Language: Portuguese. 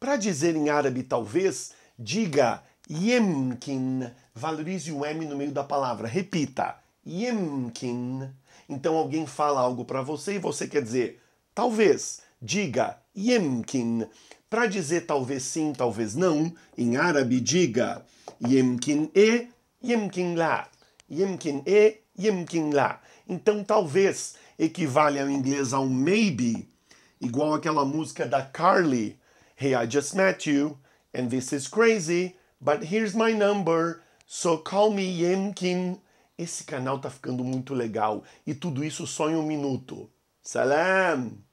Para dizer em árabe talvez, diga yemkin, valorize o M no meio da palavra, repita yemkin. Então alguém fala algo para você e você quer dizer talvez, diga yemkin. Para dizer talvez sim, talvez não, em árabe diga yemkin e yemkin la. Yemkin e yemkin la. Então talvez equivale ao inglês ao maybe, igual aquela música da Carly Hey, I just met you, and this is crazy, but here's my number, so call me Yemkin. Esse canal tá ficando muito legal e tudo isso só em um minuto. Salam!